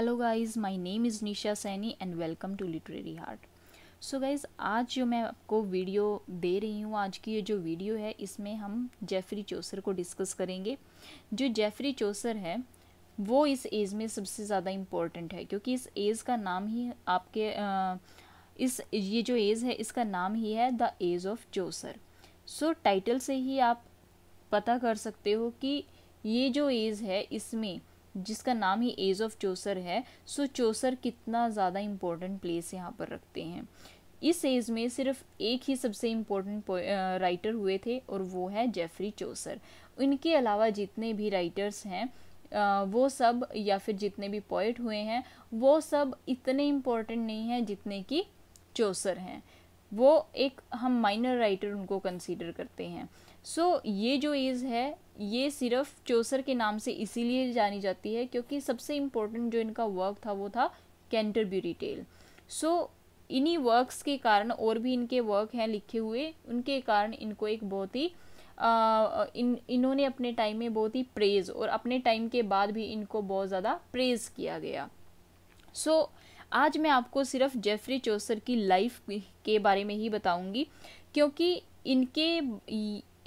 hello guys my name is Nisha Saini and welcome to Literary Heart so guys आज जो मैं आपको वीडियो दे रही हूँ आज की ये जो वीडियो है इसमें हम जेफरी चोसर को डिस्कस करेंगे जो जेफरी चोसर है वो इस एज़ में सबसे ज़्यादा इम्पोर्टेंट है क्योंकि इस एज़ का नाम ही आपके आ, इस ये जो एज़ है इसका नाम ही है the age of Chaucer so title से ही आप पता कर सकते हो कि ये जो एज़ है इसमें जिसका नाम ही एज ऑफ चोसर है सो चोसर कितना ज़्यादा इम्पोर्टेंट प्लेस यहाँ पर रखते हैं इस एज में सिर्फ एक ही सबसे इम्पोर्टेंट राइटर हुए थे और वो है जेफरी चोसर इनके अलावा जितने भी राइटर्स हैं वो सब या फिर जितने भी पोइट हुए हैं वो सब इतने इम्पोर्टेंट नहीं हैं जितने कि चोसर हैं वो एक हम माइनर राइटर उनको कंसीडर करते हैं सो so, ये जो एज़ है ये सिर्फ चोसर के नाम से इसीलिए जानी जाती है क्योंकि सबसे इम्पोर्टेंट जो इनका वर्क था वो था कैंटरब्यूरी टेल सो इन्हीं वर्क्स के कारण और भी इनके वर्क हैं लिखे हुए उनके कारण इनको एक बहुत ही इन इन्होंने अपने टाइम में बहुत ही प्रेज़ और अपने टाइम के बाद भी इनको बहुत ज़्यादा प्रेज़ किया गया सो so, आज मैं आपको सिर्फ जेफरी चोसर की लाइफ के बारे में ही बताऊंगी क्योंकि इनके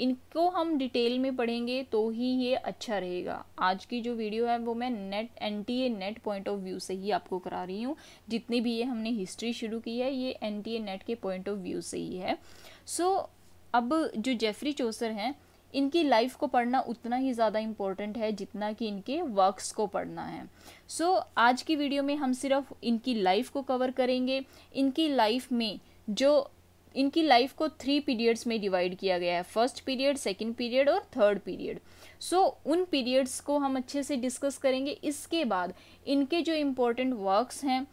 इनको हम डिटेल में पढ़ेंगे तो ही ये अच्छा रहेगा आज की जो वीडियो है वो मैं NET N T A NET point of view से ही आपको करा रही हूँ जितनी भी ये हमने हिस्ट्री शुरू की है ये एन टी ए नेट के पॉइंट ऑफ व्यू से ही है सो so, अब जो जेफरी चोसर हैं इनकी लाइफ को पढ़ना उतना ही ज़्यादा इम्पोर्टेंट है जितना कि इनके वर्क्स को पढ़ना है सो so, आज की वीडियो में हम सिर्फ इनकी लाइफ को कवर करेंगे इनकी लाइफ में जो इनकी लाइफ को थ्री पीरियड्स में डिवाइड किया गया है फर्स्ट पीरियड सेकंड पीरियड और थर्ड पीरियड सो उन पीरियड्स को हम अच्छे से डिस्कस करेंगे इसके बाद इनके जो इम्पोर्टेंट वर्क्स हैं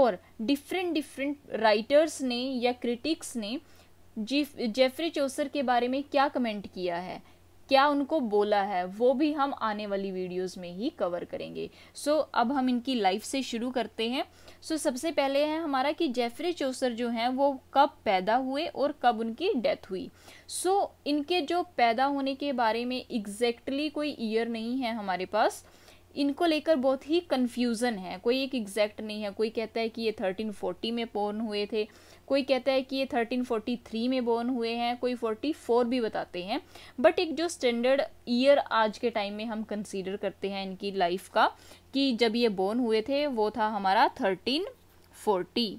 और डिफरेंट डिफरेंट राइटर्स ने या क्रिटिक्स ने जेफरी चोसर के बारे में क्या कमेंट किया है क्या उनको बोला है वो भी हम आने वाली वीडियोस में ही कवर करेंगे सो so, अब हम इनकी लाइफ से शुरू करते हैं सो so, सबसे पहले है हमारा कि जेफरी चौसर जो हैं वो कब पैदा हुए और कब उनकी डेथ हुई सो so, इनके जो पैदा होने के बारे में एग्जैक्टली exactly कोई ईयर नहीं है हमारे पास इनको लेकर बहुत ही कन्फ्यूज़न है कोई एक एग्जैक्ट नहीं है कोई कहता है कि ये थर्टीन फोर्टी में पोर्न हुए थे कोई कहता है कि ये 1343 में बोर्न हुए हैं कोई 44 भी बताते हैं बट एक जो स्टैंडर्ड ईयर आज के टाइम में हम कंसीडर करते हैं इनकी लाइफ का कि जब ये बोर्न हुए थे वो था हमारा 1340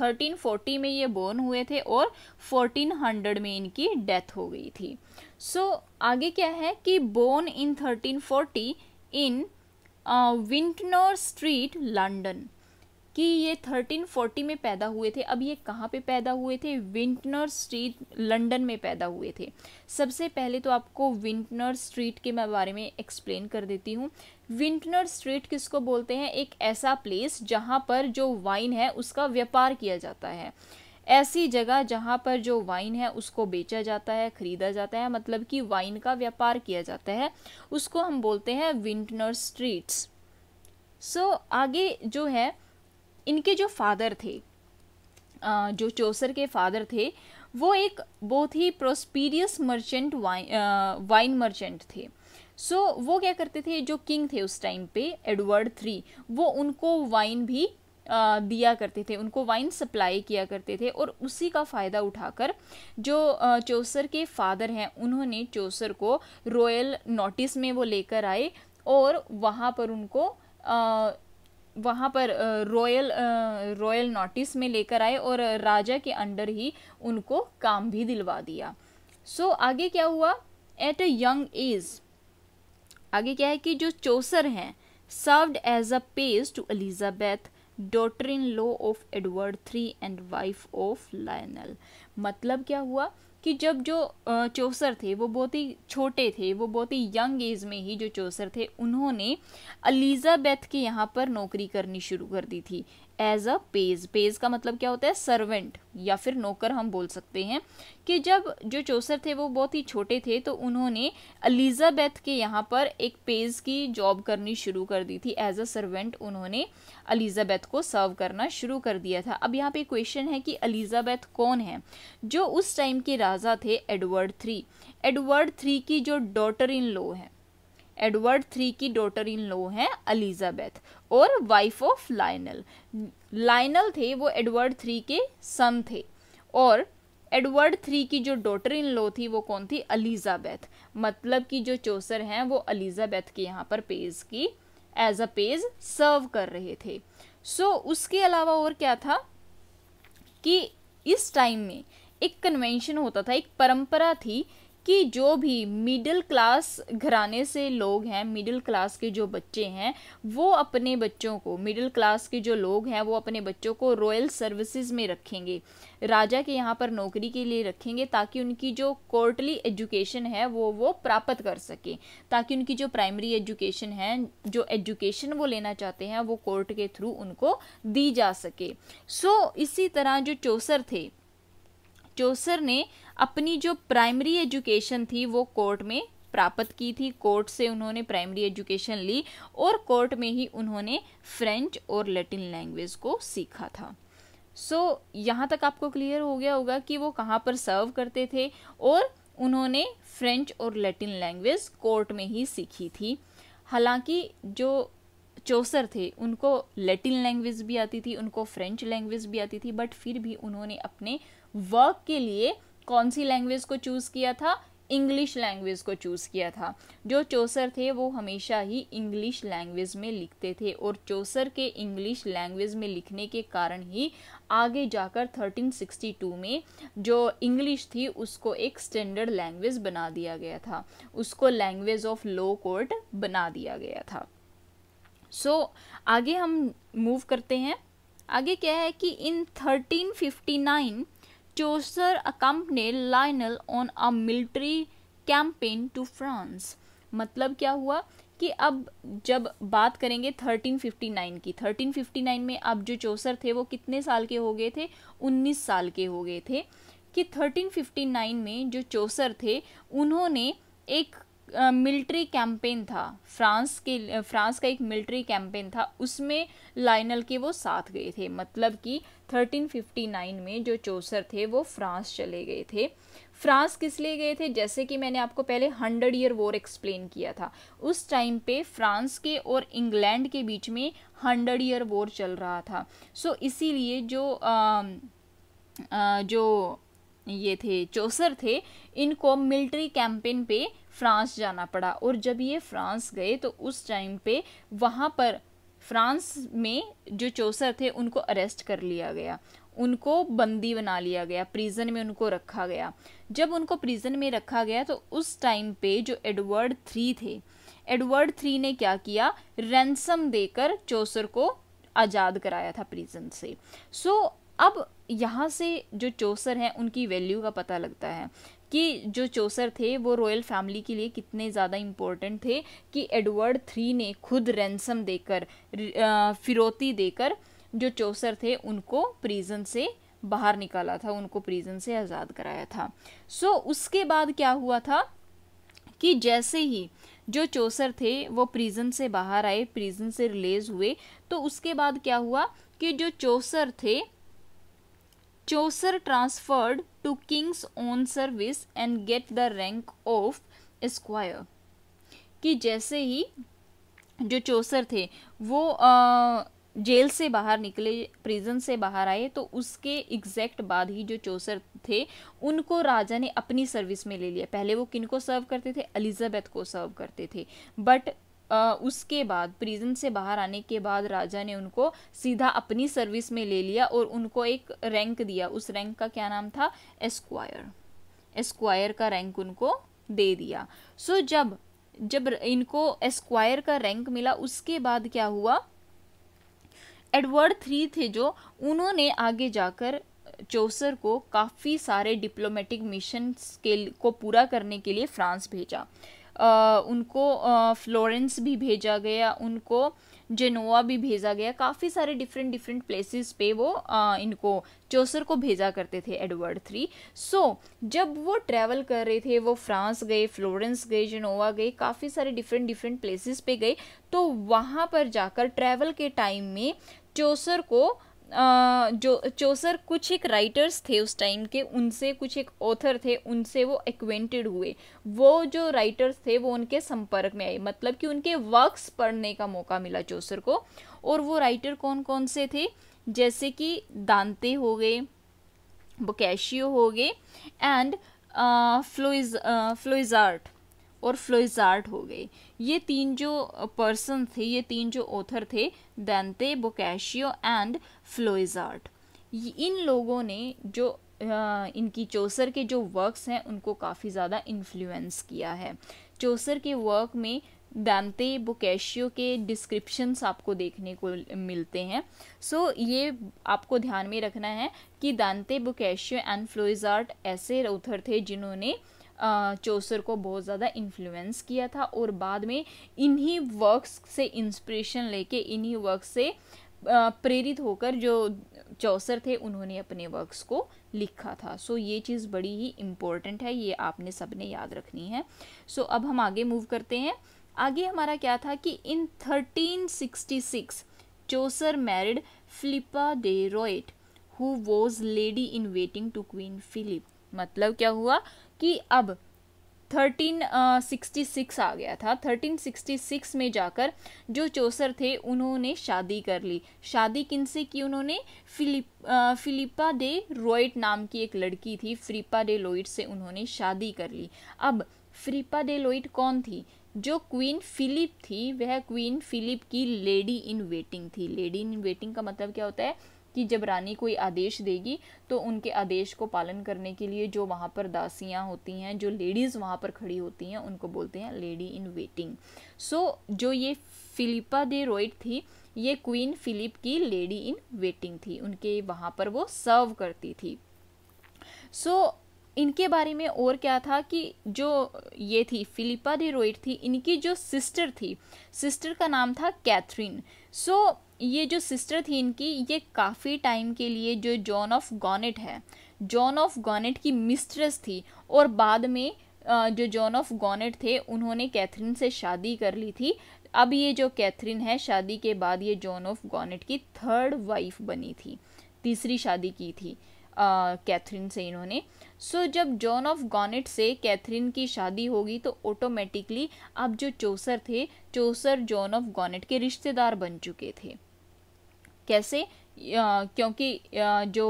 1340 में ये बोर्न हुए थे और 1400 में इनकी डेथ हो गई थी सो so, आगे क्या है कि born in 1340 in Vintner Street London कि ये 1340 में पैदा हुए थे अब ये कहाँ पे पैदा हुए थे विंटनर स्ट्रीट लंदन में पैदा हुए थे सबसे पहले तो आपको विंटनर स्ट्रीट के मैं बारे में एक्सप्लेन कर देती हूँ विंटनर स्ट्रीट किसको बोलते हैं एक ऐसा प्लेस जहाँ पर जो वाइन है उसका व्यापार किया जाता है ऐसी जगह जहाँ पर जो वाइन है उसको बेचा जाता है खरीदा जाता है मतलब कि वाइन का व्यापार किया जाता है उसको हम बोलते हैं विंटनर स्ट्रीट्स सो आगे जो है इनके जो फादर थे जो चोसर के फादर थे वो एक बहुत ही prosperous merchant wine wine merchant थे सो so, वो क्या करते थे जो किंग थे उस टाइम पे एडवर्ड थ्री वो उनको वाइन भी आ, दिया करते थे उनको वाइन सप्लाई किया करते थे और उसी का फ़ायदा उठाकर जो चोसर के फादर हैं उन्होंने चोसर को रॉयल नोटिस में वो लेकर आए और वहाँ पर उनको आ, वहाँ पर रॉयल रॉयल नोटिस में लेकर आए और राजा के अंडर ही उनको काम भी दिलवा दिया सो so, आगे क्या हुआ एट अ यंग एज आगे क्या है कि जो चोसर हैं served as a page to Elizabeth daughter in law of Edward three and wife of Lionel मतलब क्या हुआ कि जब जो चौसर थे वो बहुत ही छोटे थे वो बहुत ही यंग एज में ही जो चौसर थे उन्होंने अलीज़ाबेथ के यहाँ पर नौकरी करनी शुरू कर दी थी एज अ पेज पेज का मतलब क्या होता है सर्वेंट या फिर नौकर हम बोल सकते हैं कि जब जो चौसर थे वो बहुत ही छोटे थे तो उन्होंने अलीजाबैथ के यहाँ पर एक पेज की जॉब करनी शुरू कर दी थी एज अ सर्वेंट उन्होंने अलीजाबैथ को सर्व करना शुरू कर दिया था अब यहाँ पे क्वेश्चन है कि अलीजाबैथ कौन है जो उस टाइम के राजा थे एडवर्ड थ्री एडवर्ड थ्री की जो डॉटर इन लॉ है एडवर्ड थ्री की डॉटर इन लो हैं अलिजाबेथ और वाइफ ऑफ लाइनल लाइनल थे वो एडवर्ड थ्री के सन थे और एडवर्ड थ्री की जो डॉटर इन लो थी वो कौन थी अलिजाबेथ मतलब कि जो चौसर हैं वो अलिजाबेथ के यहाँ पर पेज की एज अ पेज सर्व कर रहे थे सो so, उसके अलावा और क्या था कि इस टाइम में एक कन्वेंशन होता था एक परंपरा थी कि जो भी मिडिल क्लास घराने से लोग हैं मिडिल क्लास के जो बच्चे हैं वो अपने बच्चों को मिडिल क्लास के जो लोग हैं वो अपने बच्चों को रॉयल सर्विसेज में रखेंगे राजा के यहाँ पर नौकरी के लिए रखेंगे ताकि उनकी जो कोर्टली एजुकेशन है वो वो प्राप्त कर सकें ताकि उनकी जो प्राइमरी एजुकेशन है जो एजुकेशन वो लेना चाहते हैं वो कोर्ट के थ्रू उनको दी जा सके सो so, इसी तरह जो चौसर थे चोसर ने अपनी जो प्राइमरी एजुकेशन थी वो कोर्ट में प्राप्त की थी कोर्ट से उन्होंने प्राइमरी एजुकेशन ली और कोर्ट में ही उन्होंने फ्रेंच और लैटिन लैंग्वेज को सीखा था सो so, यहाँ तक आपको क्लियर हो गया होगा कि वो कहाँ पर सर्व करते थे और उन्होंने फ्रेंच और लैटिन लैंग्वेज कोर्ट में ही सीखी थी हालांकि जो चोसर थे उनको लैटिन लैंग्वेज भी आती थी उनको फ्रेंच लैंग्वेज भी आती थी बट फिर भी उन्होंने अपने वर्क के लिए कौन सी लैंग्वेज को चूज़ किया था इंग्लिश लैंग्वेज को चूज़ किया था जो चोसर थे वो हमेशा ही इंग्लिश लैंग्वेज में लिखते थे और चोसर के इंग्लिश लैंग्वेज में लिखने के कारण ही आगे जाकर 1362 में जो इंग्लिश थी उसको एक स्टैंडर्ड लैंग्वेज बना दिया गया था उसको लैंग्वेज ऑफ लो कोर्ट बना दिया गया था सो so, आगे हम मूव करते हैं आगे क्या है कि इन थर्टीन Chaucer ने Lionel on a military campaign to France मतलब क्या हुआ कि अब जब बात करेंगे 1359 की 1359 में अब जो चौसर थे वो कितने साल के हो गए थे 19 साल के हो गए थे कि 1359 में जो चौसर थे उन्होंने एक मिलिट्री कैंपेन था फ्रांस के फ्रांस का एक मिलिट्री कैंपेन था उसमें लाइनल के वो साथ गए थे मतलब कि 1359 में जो चौसर थे वो फ्रांस चले गए थे फ्रांस किस लिए गए थे जैसे कि मैंने आपको पहले हंड्रेड ईयर वॉर एक्सप्लेन किया था उस टाइम पे फ्रांस के और इंग्लैंड के बीच में हंड्रेड ईयर वॉर चल रहा था सो so, इसीलिए जो आ, आ, जो ये थे चौसर थे इनको मिलिट्री कैंपेन पे फ्रांस जाना पड़ा और जब ये फ्रांस गए तो उस टाइम पे वहाँ पर फ्रांस में जो चौसर थे उनको अरेस्ट कर लिया गया उनको बंदी बना लिया गया प्रिजन में उनको रखा गया जब उनको प्रिजन में रखा गया तो उस टाइम पे जो एडवर्ड थ्री थे एडवर्ड थ्री ने क्या किया रैंसम देकर चौसर को आज़ाद कराया था प्रिजन से सो so, अब यहाँ से जो चौसर हैं उनकी वैल्यू का पता लगता है कि जो चौसर थे वो रॉयल फैमिली के लिए कितने ज़्यादा इम्पोर्टेंट थे कि एडवर्ड थ्री ने खुद रैनसम देकर फिरौती देकर जो चौसर थे उनको प्रिजन से बाहर निकाला था उनको प्रिजन से आज़ाद कराया था सो so, उसके बाद क्या हुआ था कि जैसे ही जो चौसर थे वो प्रिजन से बाहर आए प्रिजन से रिलीज हुए तो उसके बाद क्या हुआ कि जो चौसर थे Chaucer transferred to king's own service and get the rank of esquire कि जैसे ही जो चौसर थे वो आ, जेल से बाहर निकले प्रिजन से बाहर आए तो उसके एग्जैक्ट बाद ही जो चौसर थे उनको राजा ने अपनी सर्विस में ले लिया पहले वो किन को सर्व करते थे एलिजाबेथ को सर्व करते थे बट आ, उसके बाद प्रिजन से बाहर आने के बाद राजा ने उनको सीधा अपनी सर्विस में ले लिया और उनको एक रैंक दिया उस रैंक का क्या नाम था एस्क्वायर एस्क्वायर का रैंक उनको दे दिया सो जब जब इनको एस्क्वायर का रैंक मिला उसके बाद क्या हुआ एडवर्ड थ्री थे जो उन्होंने आगे जाकर चौसर को काफ़ी सारे डिप्लोमेटिक मिशन के को पूरा करने के लिए फ्रांस भेजा उनको फ्लोरेंस भी भेजा गया उनको जेनोवा भी भेजा गया काफ़ी सारे डिफरेंट डिफरेंट प्लेसेस पे वो आ, इनको चौसर को भेजा करते थे एडवर्ड थ्री सो so, जब वो ट्रैवल कर रहे थे वो फ्रांस गए फ्लोरेंस गए जेनोवा गए काफ़ी सारे डिफरेंट डिफरेंट प्लेसेस पे गए तो वहाँ पर जाकर ट्रैवल के टाइम में चौसर को जो चोसर कुछ एक राइटर्स थे उस टाइम के उनसे कुछ एक ऑथर थे उनसे वो एक्वेंटेड हुए वो जो राइटर्स थे वो उनके संपर्क में आए मतलब कि उनके वर्क्स पढ़ने का मौका मिला चोसर को और वो राइटर कौन कौन से थे जैसे कि दांते हो गए बोकैशियो हो गए एंड फ्लोइज फ्लोइजार्ट और फ्लोइजार्ट हो गए ये तीन जो पर्सन थे ये तीन जो ऑथर थे दांते बोकैशियो एंड फ्लोइजार्ट इन लोगों ने जो इनकी चौसर के जो वर्क्स हैं उनको काफ़ी ज़्यादा इन्फ्लुएंस किया है चौसर के वर्क में दांते बोकेशियो के डिस्क्रिप्शंस आपको देखने को मिलते हैं सो so, ये आपको ध्यान में रखना है कि दांते बोकेशियो एंड फ्लोइजार्ट ऐसे ऑथर थे जिन्होंने चौसर को बहुत ज़्यादा इन्फ्लुएंस किया था और बाद में इन्हीं वर्क्स से इंस्पिरेशन लेके इन्हीं वर्क से प्रेरित होकर जो चौसर थे उन्होंने अपने वर्क्स को लिखा था सो so, ये चीज़ बड़ी ही इम्पोर्टेंट है ये आपने सबने याद रखनी है सो so, अब हम आगे मूव करते हैं आगे हमारा क्या था कि in 1366 Chaucer married Philippa de Roet who was lady in waiting to queen Philip मतलब क्या हुआ कि अब 1366 uh, आ गया था 1366 में जाकर जो चौसर थे उन्होंने शादी कर ली शादी किन से की उन्होंने फिलिप फिलिपा डे रोइट नाम की एक लड़की थी फ्रीपा डे लोइट से उन्होंने शादी कर ली अब फ्रीपा डे लोइट कौन थी जो क्वीन फिलिप थी वह क्वीन फिलिप की लेडी इन वेटिंग थी लेडी इन वेटिंग का मतलब क्या होता है कि जब रानी कोई आदेश देगी तो उनके आदेश को पालन करने के लिए जो वहाँ पर दासियाँ होती हैं जो लेडीज़ वहाँ पर खड़ी होती हैं उनको बोलते हैं लेडी इन वेटिंग सो जो ये फिलिपा दे रोइट थी ये क्वीन फिलिप की लेडी इन वेटिंग थी उनके वहाँ पर वो सर्व करती थी सो so, इनके बारे में और क्या था कि जो ये थी फिलिपा दे रोइट थी इनकी जो सिस्टर थी सिस्टर का नाम था कैथरीन सो so, ये जो सिस्टर थी इनकी ये काफ़ी टाइम के लिए जो जॉन ऑफ गॉनेट है जॉन ऑफ गॉनेट की मिस्ट्रेस थी और बाद में जो जॉन ऑफ गॉनेट थे उन्होंने कैथरीन से शादी कर ली थी अब ये जो कैथरीन है शादी के बाद ये जॉन ऑफ गॉनेट की थर्ड वाइफ बनी थी तीसरी शादी की थी कैथरीन से इन्होंने सो so, जब जॉन ऑफ गॉनेट से कैथरीन की शादी होगी तो ऑटोमेटिकली अब जो चोसर थे चोसर जॉन ऑफ गॉनेट के रिश्तेदार बन चुके थे कैसे क्योंकि जो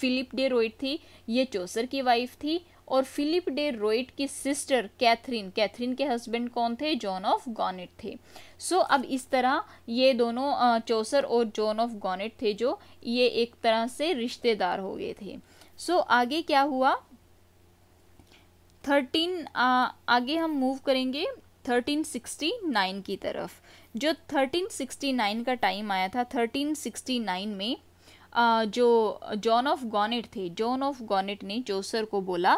फिलिप डे रोइट थी ये चोसर की वाइफ थी और फिलिप डे रोइट की सिस्टर कैथरीन कैथरीन के हस्बैंड कौन थे जॉन ऑफ गॉनेट थे सो so, अब इस तरह ये दोनों चोसर और जॉन ऑफ गॉनेट थे जो ये एक तरह से रिश्तेदार हो गए थे सो so, आगे क्या हुआ थर्टीन आगे हम मूव करेंगे थर्टीन सिक्सटी नाइन की तरफ जो 1369 का टाइम आया था 1369 में जो जॉन ऑफ गॉनेट थे जॉन ऑफ गॉनेट ने जोसर को बोला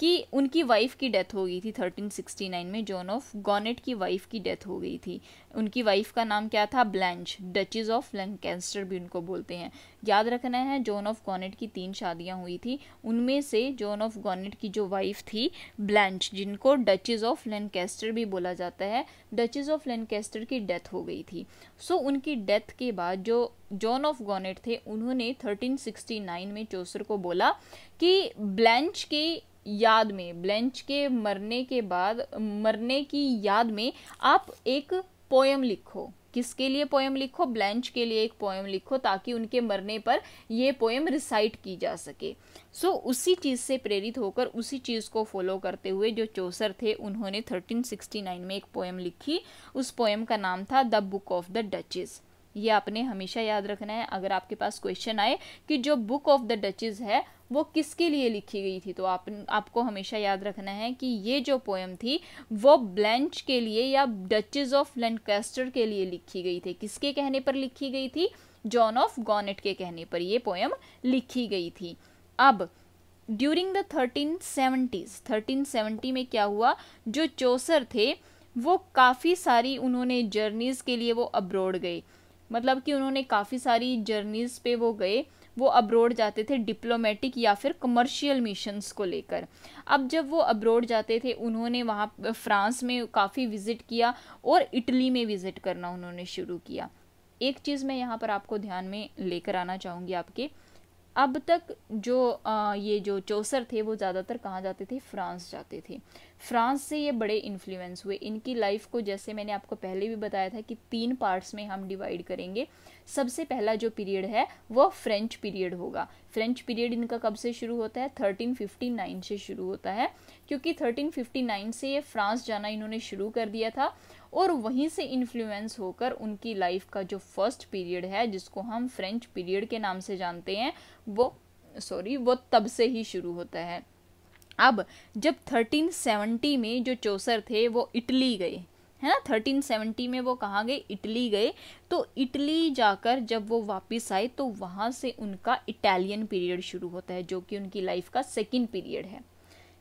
कि उनकी वाइफ़ की डेथ हो गई थी 1369 में जॉन ऑफ गॉनेट की वाइफ़ की डेथ हो गई थी उनकी वाइफ़ का नाम क्या था ब्लैंच डचेज ऑफ लंकेस्टर भी उनको बोलते हैं याद रखना है जॉन ऑफ गॉनेट की तीन शादियां हुई थी उनमें से जॉन ऑफ गॉनेट की जो वाइफ़ थी ब्लैंच जिनको डचेज ऑफ लंकेस्टर भी बोला जाता है डचेज ऑफ लंकेस्टर की डेथ हो गई थी सो उनकी डेथ के बाद जो जॉन ऑफ गॉनेट थे उन्होंने 1369 में चोसर को बोला कि ब्लैंच की याद में ब्लेंच के मरने के बाद मरने की याद में आप एक पोएम लिखो किसके लिए पोएम लिखो ब्लेंच के लिए एक पोएम लिखो ताकि उनके मरने पर ये पोएम रिसाइट की जा सके सो so, उसी चीज़ से प्रेरित होकर उसी चीज़ को फॉलो करते हुए जो चौसर थे उन्होंने 1369 में एक पोएम लिखी उस पोएम का नाम था the book of the duchess ये आपने हमेशा याद रखना है अगर आपके पास क्वेश्चन आए कि जो बुक ऑफ द डचेज है वो किसके लिए लिखी गई थी तो आप आपको हमेशा याद रखना है कि ये जो पोएम थी वो ब्लेंच के लिए या डचेज ऑफ लैंडकेस्टर के लिए लिखी गई थी किसके कहने पर लिखी गई थी जॉन ऑफ गॉनेट के कहने पर ये पोएम लिखी गई थी अब during the thirteen seventies thirteen seventy में क्या हुआ जो चोसर थे वो काफ़ी सारी उन्होंने जर्नीज़ के लिए वो अब्रोड गए मतलब कि उन्होंने काफ़ी सारी जर्नीज़ पे वो गए वो अब्रोड जाते थे डिप्लोमेटिक या फिर कमर्शियल मिशंस को लेकर अब जब वो अब्रोड जाते थे उन्होंने वहाँ फ्रांस में काफ़ी विज़िट किया और इटली में विज़िट करना उन्होंने शुरू किया एक चीज़ मैं यहाँ पर आपको ध्यान में लेकर आना चाहूँगी आपके अब तक जो आ, ये जो चौसर थे वो ज़्यादातर कहाँ जाते थे फ्रांस जाते थे फ्रांस से ये बड़े इन्फ्लुएंस हुए इनकी लाइफ को जैसे मैंने आपको पहले भी बताया था कि तीन पार्ट्स में हम डिवाइड करेंगे सबसे पहला जो पीरियड है वो फ्रेंच पीरियड होगा फ्रेंच पीरियड इनका कब से शुरू होता है 1359 से शुरू होता है क्योंकि 1359 से ये फ्रांस जाना इन्होंने शुरू कर दिया था और वहीं से इन्फ्लुएंस होकर उनकी लाइफ का जो फर्स्ट पीरियड है जिसको हम फ्रेंच पीरियड के नाम से जानते हैं वो सॉरी वो तब से ही शुरू होता है अब जब 1370 में जो चौसर थे वो इटली गए है ना 1370 में वो कहाँ गए इटली गए तो इटली जाकर जब वो वापस आए तो वहाँ से उनका इटालियन पीरियड शुरू होता है जो कि उनकी लाइफ का सेकेंड पीरियड है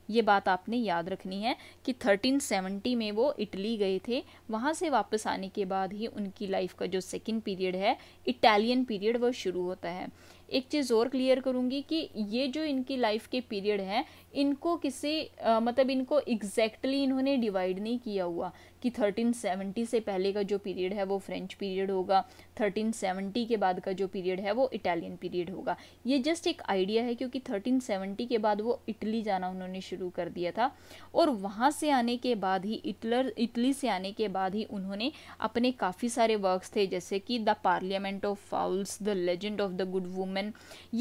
ये बात आपने याद रखनी है कि 1370 में वो इटली गए थे वहाँ से वापस आने के बाद ही उनकी लाइफ का जो सेकंड पीरियड है इटालियन पीरियड वो शुरू होता है एक चीज़ और क्लियर करूँगी कि ये जो इनकी लाइफ के पीरियड हैं इनको किसी आ, मतलब इनको एग्जैक्टली exactly इन्होंने डिवाइड नहीं किया हुआ कि 1370 से पहले का जो पीरियड है वो फ्रेंच पीरियड होगा 1370 के बाद का जो पीरियड है वो इटालियन पीरियड होगा ये जस्ट एक आइडिया है क्योंकि 1370 के बाद वो इटली जाना उन्होंने शुरू कर दिया था और वहाँ से आने के बाद ही इटलर इटली से आने के बाद ही उन्होंने अपने काफ़ी सारे वर्क्स थे जैसे कि the parliament of fowls the legend of the good women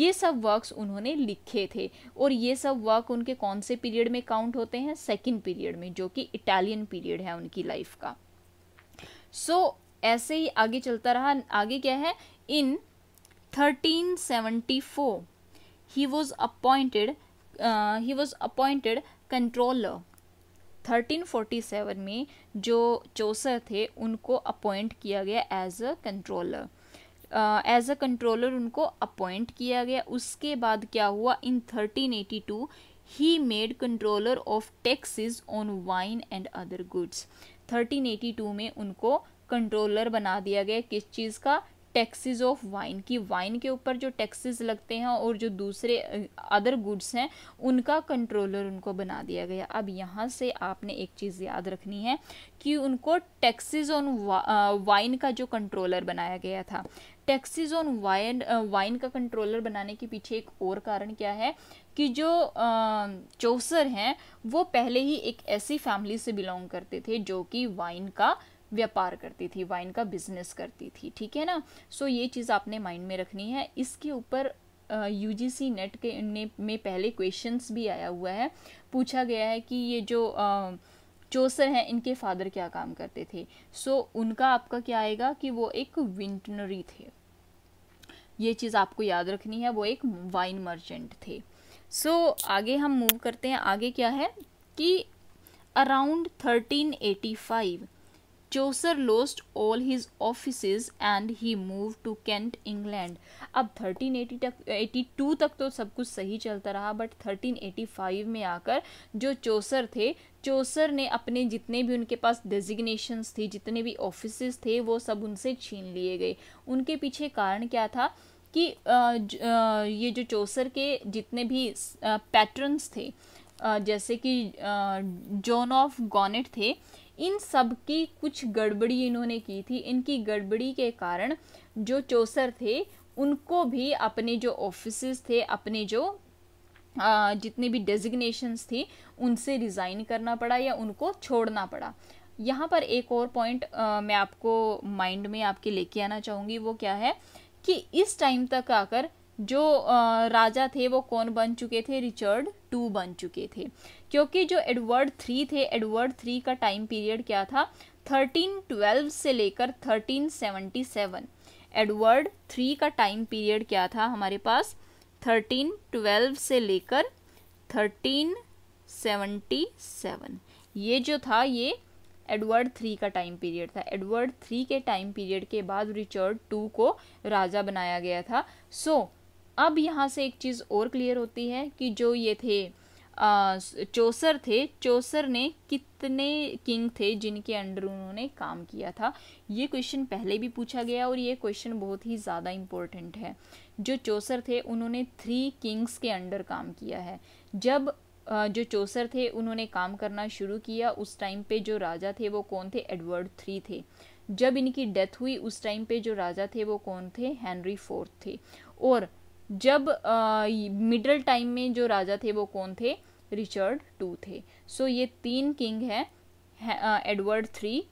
ये सब वर्क्स उन्होंने लिखे थे और ये सब वर्क उनके कौन से पीरियड में काउंट होते हैं सेकेंड पीरियड में जो कि इटालियन पीरियड है उनकी लाइफ का सो so, ऐसे ही आगे चलता रहा आगे क्या है in 1374 was appointed he was appointed controller thirteen forty 1347 में जो चौसर थे उनको अपॉइंट किया गया as a controller as a controller उनको अपॉइंट किया गया उसके बाद क्या हुआ in 1382 he made controller of taxes on wine and other goods 1382 में उनको कंट्रोलर बना दिया गया किस चीज़ का टैक्सेस ऑफ वाइन की वाइन के ऊपर जो टैक्सेस लगते हैं और जो दूसरे अदर गुड्स हैं उनका कंट्रोलर उनको बना दिया गया अब यहाँ से आपने एक चीज़ याद रखनी है कि उनको टैक्सेस ऑन वाइन का जो कंट्रोलर बनाया गया था टैक्सेस ऑन वाइन वाइन का कंट्रोलर बनाने के पीछे एक और कारण क्या है कि जो चौसर हैं वो पहले ही एक ऐसी फैमिली से बिलोंग करते थे जो कि वाइन का व्यापार करती थी वाइन का बिजनेस करती थी ठीक है ना सो ये चीज़ आपने माइंड में रखनी है इसके ऊपर यू जी सी नेट के ने में पहले क्वेश्चंस भी आया हुआ है पूछा गया है कि ये जो uh, चोसर हैं इनके फादर क्या काम करते थे सो so, उनका आपका क्या आएगा कि वो एक विंटनरी थे ये चीज़ आपको याद रखनी है वो एक वाइन मर्चेंट थे सो so, आगे हम मूव करते हैं आगे क्या है कि around 1385 Chaucer lost all his office and he move to Kent England अब थर्टीन एटी तक टू तक तो सब कुछ सही चलता रहा बट थर्टीन फाइव में आकर जो चौसर थे चौसर ने अपने जितने भी उनके पास डेजिग्नेशंस थी जितने भी ऑफिस थे वो सब उनसे छीन लिए गए उनके पीछे कारण क्या था कि ये जो चौसर के जितने भी पैटर्नस थे जैसे कि जॉन ऑफ गॉनेट थे इन सब की कुछ गड़बड़ी इन्होंने की थी इनकी गड़बड़ी के कारण जो चौसर थे उनको भी अपने जो ऑफिस थे अपने जो जितने भी डेजिग्नेशंस थी उनसे रिज़ाइन करना पड़ा या उनको छोड़ना पड़ा यहाँ पर एक और पॉइंट मैं आपको माइंड में आपके लेके आना चाहूँगी वो क्या है कि इस टाइम तक आकर जो राजा थे वो कौन बन चुके थे रिचर्ड टू बन चुके थे क्योंकि जो एडवर्ड थ्री थे एडवर्ड थ्री का टाइम पीरियड क्या था थर्टीन ट्वेल्व से लेकर thirteen seventy seven Edward three का टाइम पीरियड क्या था हमारे पास थर्टीन ट्वेल्व से लेकर थर्टीन सेवेंटी सेवन ये जो था ये एडवर्ड थ्री का टाइम पीरियड था एडवर्ड थ्री के टाइम पीरियड के बाद रिचर्ड टू को राजा बनाया गया था सो so, अब यहाँ से एक चीज़ और क्लियर होती है कि जो ये थे आ, थे चोसर ने कितने किंग थे जिनके अंडर उन्होंने काम किया था ये क्वेश्चन पहले भी पूछा गया और ये क्वेश्चन बहुत ही ज़्यादा इम्पोर्टेंट है जो चोसर थे उन्होंने थ्री किंग्स के अंडर काम किया है जब आ, जो चोसर थे उन्होंने काम करना शुरू किया उस टाइम पे जो राजा थे वो कौन थे एडवर्ड थ्री थे जब इनकी डेथ हुई उस टाइम पे जो राजा थे वो कौन थे हेनरी फोर्थ थे और जब मिडल टाइम में जो राजा थे वो कौन थे रिचर्ड टू थे सो so, ये तीन किंग है Edward three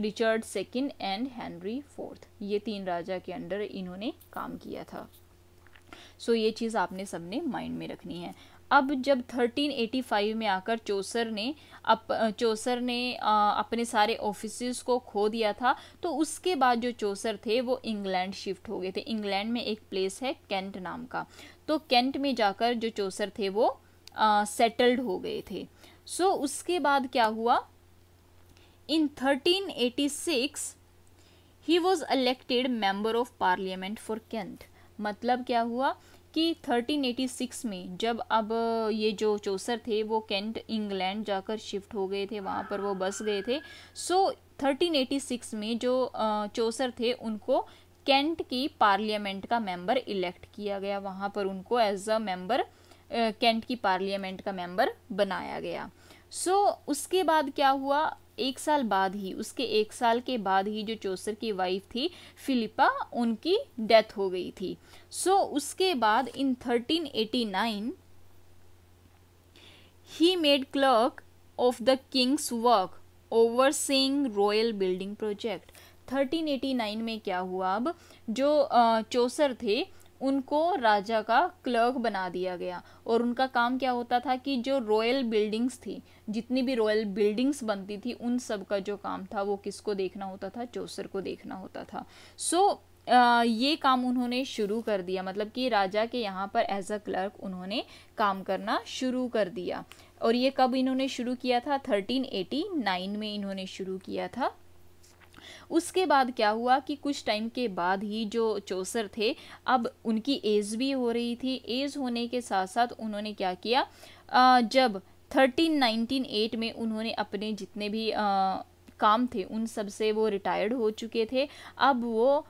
Richard second and Henry fourth ये तीन राजा के अंडर इन्होंने काम किया था सो so, ये चीज़ आपने सबने माइंड में रखनी है अब जब 1385 में आकर चोसर ने अप चोसर ने आ, अपने सारे ऑफिस को खो दिया था तो उसके बाद जो चोसर थे वो इंग्लैंड शिफ्ट हो गए थे इंग्लैंड में एक प्लेस है कैंट नाम का तो कैंट में जाकर जो चोसर थे वो सेटल्ड हो गए थे सो so, उसके बाद क्या हुआ in 1386 he was elected member of parliament for Kent मतलब क्या हुआ कि 1386 में जब अब ये जो चौसर थे वो कैंट इंग्लैंड जाकर शिफ्ट हो गए थे वहाँ पर वो बस गए थे सो so, 1386 में जो चौसर थे उनको कैंट की पार्लियामेंट का मेंबर इलेक्ट किया गया वहाँ पर उनको एज अ मेंबर कैंट की पार्लियामेंट का मेंबर बनाया गया सो so, उसके बाद क्या हुआ एक साल बाद ही उसके एक साल के बाद ही जो चौसर की वाइफ थी फिलिपा उनकी डेथ हो गई थी सो so, उसके बाद in 1389 he made clerk of the king's work overseeing royal building project 1389 में क्या हुआ अब जो चौसर थे उनको राजा का क्लर्क बना दिया गया और उनका काम क्या होता था कि जो रॉयल बिल्डिंग्स थी जितनी भी रॉयल बिल्डिंग्स बनती थी उन सब का जो काम था वो किसको देखना होता था चौसर को देखना होता था सो so, ये काम उन्होंने शुरू कर दिया मतलब कि राजा के यहाँ पर एज अ क्लर्क उन्होंने काम करना शुरू कर दिया और ये कब इन्होंने शुरू किया था 1389 में इन्होंने शुरू किया था उसके बाद क्या हुआ कि कुछ टाइम के बाद ही जो चौसर थे अब उनकी एज भी हो रही थी एज होने के साथ साथ उन्होंने क्या किया आ, जब 1398 में उन्होंने अपने जितने भी आ, काम थे उन सब से वो रिटायर्ड हो चुके थे अब वो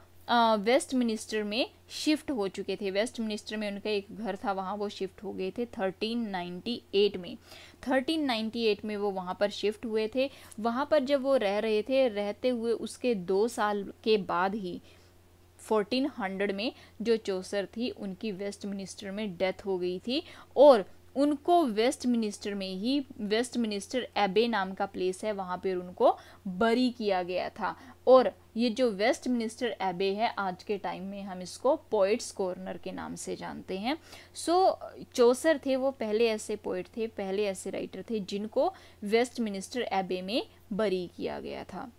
वेस्ट मिनिस्टर में शिफ्ट हो चुके थे वेस्ट मिनिस्टर में उनका एक घर था वहाँ वो शिफ्ट हो गए थे 1398 में 1398 में वो वहाँ पर शिफ्ट हुए थे वहाँ पर जब वो रह रहे थे रहते हुए उसके दो साल के बाद ही 1400 में जो चौसर थी उनकी वेस्ट मिनिस्टर में डेथ हो गई थी और उनको वेस्ट मिनिस्टर में ही वेस्ट मिनिस्टर एबे नाम का प्लेस है वहाँ पर उनको बरी किया गया था और ये जो वेस्ट मिनिस्टर एबे है आज के टाइम में हम इसको पोइट्स कॉर्नर के नाम से जानते हैं सो so, चौसर थे वो पहले ऐसे पोइट थे पहले ऐसे राइटर थे जिनको वेस्ट मिनिस्टर एबे में बरी किया गया था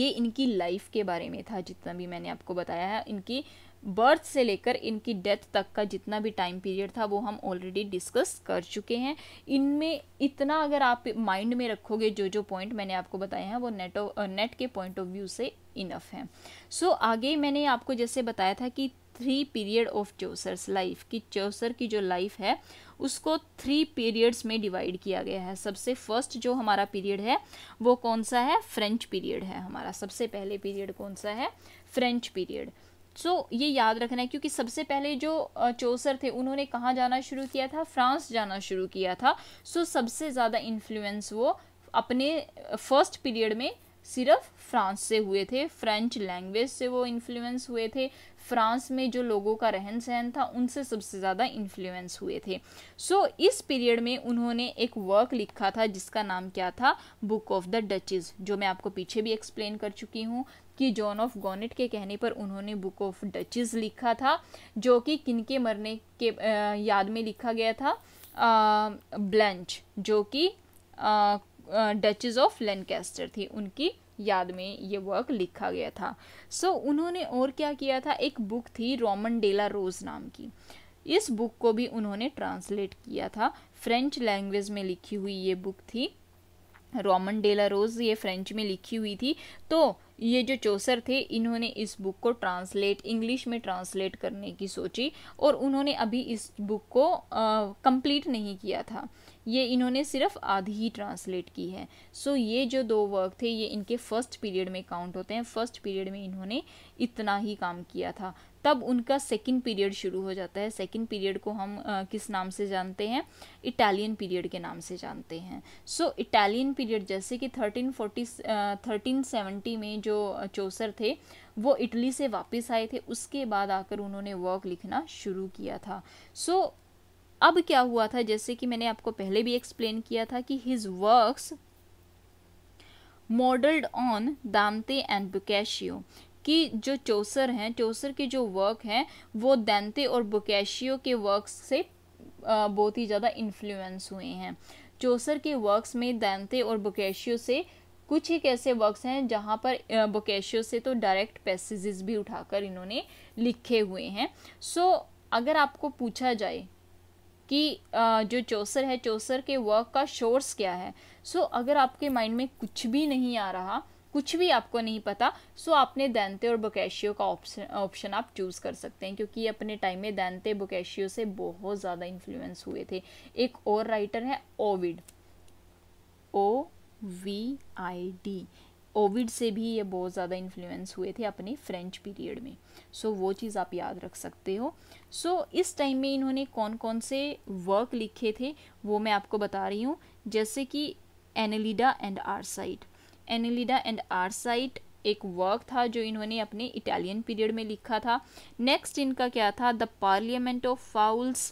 ये इनकी लाइफ के बारे में था जितना भी मैंने आपको बताया है इनकी बर्थ से लेकर इनकी डेथ तक का जितना भी टाइम पीरियड था वो हम ऑलरेडी डिस्कस कर चुके हैं इनमें इतना अगर आप माइंड में रखोगे जो जो पॉइंट मैंने आपको बताए हैं वो नेट नेट के पॉइंट ऑफ व्यू से इनफ है सो so, आगे मैंने आपको जैसे बताया था कि three period of Chaucer's life कि चौसर की जो लाइफ है उसको थ्री पीरियड्स में डिवाइड किया गया है सबसे फर्स्ट जो हमारा पीरियड है वो कौन सा है फ्रेंच पीरियड है हमारा सबसे पहले पीरियड कौन सा है फ्रेंच पीरियड सो so, ये याद रखना है क्योंकि सबसे पहले जो चोसर थे उन्होंने कहाँ जाना शुरू किया था फ्रांस जाना शुरू किया था सो so, सबसे ज़्यादा इन्फ्लुएंस वो अपने फर्स्ट पीरियड में सिर्फ फ्रांस से हुए थे फ्रेंच लैंग्वेज से वो इन्फ्लुएंस हुए थे फ्रांस में जो लोगों का रहन सहन था उनसे सबसे ज़्यादा इन्फ्लुएंस हुए थे सो so, इस पीरियड में उन्होंने एक वर्क लिखा था जिसका नाम क्या था बुक ऑफ द डचेज जो मैं आपको पीछे भी एक्सप्लेन कर चुकी हूँ कि जॉन ऑफ गॉनेट के कहने पर उन्होंने बुक ऑफ डचेस लिखा था जो कि किन के मरने के याद में लिखा गया था ब्लंच जो कि डचेस ऑफ लैंकेस्टर थी उनकी याद में ये वर्क लिखा गया था सो so, उन्होंने और क्या किया था एक बुक थी रोमन डेला रोज नाम की इस बुक को भी उन्होंने ट्रांसलेट किया था फ्रेंच लैंग्वेज में लिखी हुई ये बुक थी रोमन डेला रोज ये फ्रेंच में लिखी हुई थी तो ये जो चौसर थे इन्होंने इस बुक को ट्रांसलेट इंग्लिश में ट्रांसलेट करने की सोची और उन्होंने अभी इस बुक को कंप्लीट नहीं किया था ये इन्होंने सिर्फ आधी ही ट्रांसलेट की है सो so, ये जो दो वर्क थे ये इनके फर्स्ट पीरियड में काउंट होते हैं फर्स्ट पीरियड में इन्होंने इतना ही काम किया था तब उनका सेकेंड पीरियड शुरू हो जाता है सेकेंड पीरियड को हम आ, किस नाम से जानते हैं इटालियन पीरियड के नाम से जानते हैं सो इटालियन पीरियड जैसे कि थर्टीन फोर्टी थर्टीन सेवेंटी में जो चौसर थे वो इटली से वापस आए थे उसके बाद आकर उन्होंने वर्क लिखना शुरू किया था सो so, अब क्या हुआ था जैसे कि मैंने आपको पहले भी एक्सप्लेन किया था कि his works modelled on Dante and Boccaccio कि जो चौसर हैं चौसर के जो वर्क हैं वो दैंते और बोकैशियो के वर्क से बहुत ही ज़्यादा इन्फ्लुएंस हुए हैं चौसर के वर्क्स में दैंते और बोकैशियो से कुछ एक ऐसे वर्क्स हैं जहाँ पर बकैशियो से तो डायरेक्ट पैसेजेस भी उठाकर इन्होंने लिखे हुए हैं सो so, अगर आपको पूछा जाए कि जो चौसर है चौसर के वर्क का शोर्स क्या है सो so, अगर आपके माइंड में कुछ भी नहीं आ रहा कुछ भी आपको नहीं पता सो आपने दैनते और बोकैशियो का ऑप्शन ऑप्शन आप चूज़ कर सकते हैं क्योंकि अपने टाइम में दैनते बोकैशियो से बहुत ज़्यादा इन्फ्लुएंस हुए थे एक और राइटर है Ovid O V I D Ovid से भी ये बहुत ज़्यादा इन्फ्लुएंस हुए थे अपने फ्रेंच पीरियड में सो so, वो चीज़ आप याद रख सकते हो सो so, इस टाइम में इन्होंने कौन कौन से वर्क लिखे थे वो मैं आपको बता रही हूँ जैसे कि Anelida and Arcite Anelida and Arcite एक वर्क था जो इन्होंने अपने इटालियन पीरियड में लिखा था नेक्स्ट इनका क्या था the parliament of Fowls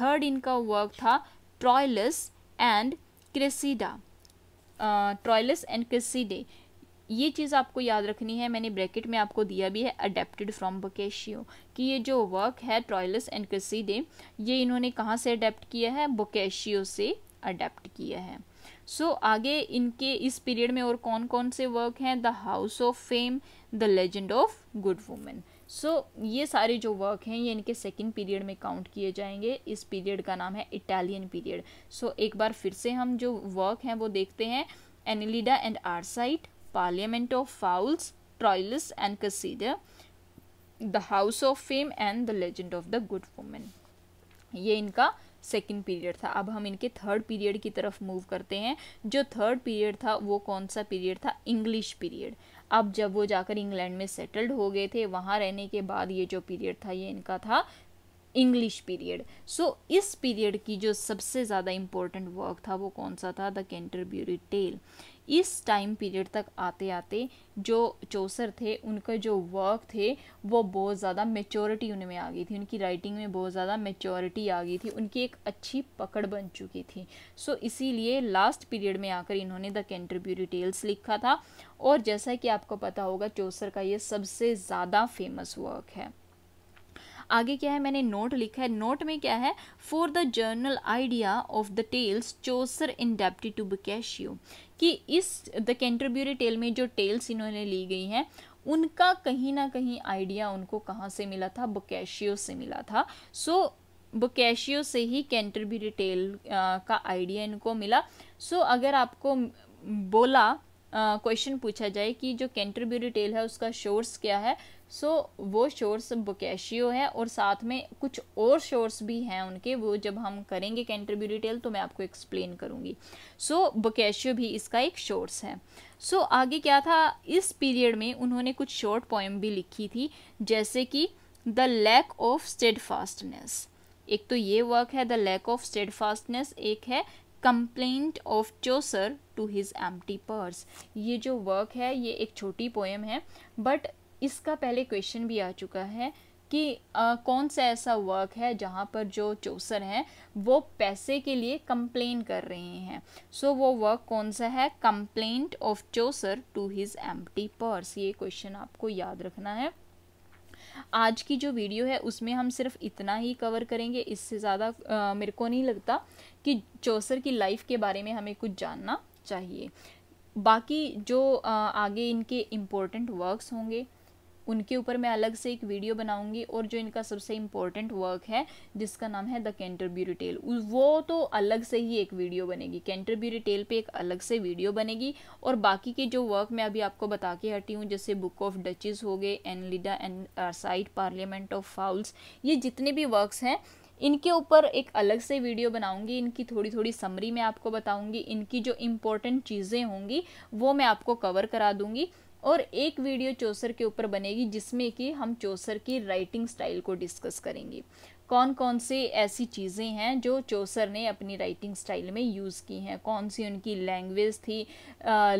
third इनका वर्क था Troilus and Criseyde Troilus and Criseyde ये चीज़ आपको याद रखनी है मैंने ब्रैकेट में आपको दिया भी है अडेप्टेड फ्रॉम बोकेशियो कि ये जो वर्क है ट्रॉयलस एंड क्रेसिडे ये इन्होंने कहाँ से अडेप्ट किया है बोकेशियो से अडेप्ट किया है सो so, आगे इनके इस पीरियड में और कौन कौन से वर्क हैं the House of Fame the legend of Good Women so ये सारे जो वर्क हैं ये इनके सेकेंड पीरियड में काउंट किए जाएंगे इस पीरियड का नाम है इटालियन पीरियड सो एक बार फिर से हम जो वर्क हैं वो देखते हैं Anelida and Arcite Parliament of Fowls Troilus and Criseyde the House of Fame and the legend of the good women ये इनका सेकेंड पीरियड था अब हम इनके थर्ड पीरियड की तरफ मूव करते हैं जो थर्ड पीरियड था वो कौन सा पीरियड था इंग्लिश पीरियड अब जब वो जाकर इंग्लैंड में सेटल्ड हो गए थे वहाँ रहने के बाद ये जो पीरियड था ये इनका था इंग्लिश पीरियड सो इस पीरियड की जो सबसे ज़्यादा इम्पोर्टेंट वर्क था वो कौन सा था द कैंटरब्यूरी टेल इस टाइम पीरियड तक आते आते जो चौसर थे उनका जो वर्क थे वो बहुत ज़्यादा मेचोरिटी उनमें आ गई थी उनकी राइटिंग में बहुत ज़्यादा मेचोरिटी आ गई थी उनकी एक अच्छी पकड़ बन चुकी थी सो इसीलिए लास्ट पीरियड में आकर इन्होंने द कैंटरब्यूरी टेल्स लिखा था और जैसा कि आपको पता होगा चौसर का ये सबसे ज़्यादा फेमस वर्क है आगे क्या है मैंने नोट लिखा है नोट में क्या है for the general idea of the tales Chaucer indebted to Boccaccio कि इस द कैंटरब्यूरी टेल में जो टेल्स इन्होंने ली गई हैं उनका कहीं ना कहीं आइडिया उनको कहाँ से मिला था बकैशियो से मिला था सो so, बुकैशियो से ही कैंटरब्यूरी टेल का आइडिया इनको मिला सो so, अगर आपको बोला क्वेश्चन पूछा जाए कि जो कैंटरब्यूरी टेल है उसका शोर्स क्या है सो so, वो शोर्स बोकेशियो है और साथ में कुछ और शोर्स भी हैं उनके वो जब हम करेंगे कैंटरब्यूरी टेल तो मैं आपको एक्सप्लेन करूँगी सो so, बोकेशियो भी इसका एक शोर्स है सो so, आगे क्या था इस पीरियड में उन्होंने कुछ शॉर्ट पोएम भी लिखी थी जैसे कि the lack of steadfastness एक तो ये वर्क है the lack of steadfastness एक है complaint of Chaucer to his टी पर्स ये जो वर्क है ये एक छोटी पोएम है बट इसका पहले क्वेश्चन भी आ चुका है कि आ, कौन सा ऐसा वर्क है जहाँ पर जो चोसर हैं वो पैसे के लिए कंप्लेन कर रहे हैं सो so, वो वर्क कौन सा है complaint of Chaucer to his empty purse ये क्वेश्चन आपको याद रखना है आज की जो वीडियो है उसमें हम सिर्फ इतना ही कवर करेंगे इससे ज़्यादा मेरे को नहीं लगता कि चौसर की लाइफ के बारे में हमें कुछ जानना चाहिए बाकी जो आ, आगे इनके इम्पोर्टेंट वर्क्स होंगे उनके ऊपर मैं अलग से एक वीडियो बनाऊंगी और जो इनका सबसे इम्पोर्टेंट वर्क है जिसका नाम है द कैंटरब्यूरी टेल वो तो अलग से ही एक वीडियो बनेगी कैंटरब्यूरी टेल पे एक अलग से वीडियो बनेगी और बाकी के जो वर्क मैं अभी आपको बता के हटी हूँ जैसे बुक ऑफ डचेस हो गए Anelida and Arcite Parliament of Fowls ये जितने भी वर्क्स हैं इनके ऊपर एक अलग से वीडियो बनाऊंगी इनकी थोड़ी थोड़ी समरी मैं आपको बताऊंगी इनकी जो इम्पोर्टेंट चीज़ें होंगी वो मैं आपको कवर करा दूंगी और एक वीडियो चौसर के ऊपर बनेगी जिसमें कि हम चौसर की राइटिंग स्टाइल को डिस्कस करेंगे कौन कौन से ऐसी चीज़ें हैं जो चौसर ने अपनी राइटिंग स्टाइल में यूज़ की हैं कौन सी उनकी लैंग्वेज थी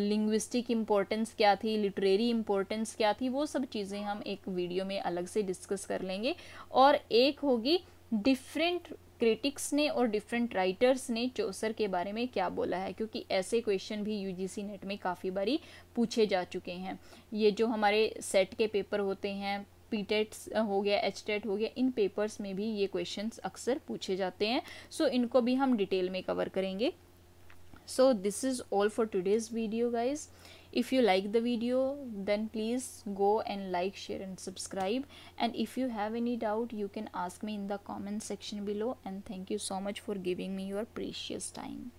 लिंग्विस्टिक इम्पोर्टेंस क्या थी लिटरेरी इम्पोर्टेंस क्या थी वो सब चीज़ें हम एक वीडियो में अलग से डिस्कस कर लेंगे और एक होगी डिफरेंट क्रिटिक्स ने और डिफरेंट राइटर्स ने चौसर के बारे में क्या बोला है क्योंकि ऐसे क्वेश्चन भी यूजीसी नेट में काफ़ी बारी पूछे जा चुके हैं ये जो हमारे सेट के पेपर होते हैं पीटेट्स e हो गया एच टेट e हो गया इन पेपर्स में भी ये क्वेश्चंस अक्सर पूछे जाते हैं सो so, इनको भी हम डिटेल में कवर करेंगे so this is all for today's video guys if you like the video then please go and like share and subscribe and if you have any doubt you can ask me in the comment section below and thank you so much for giving me your precious time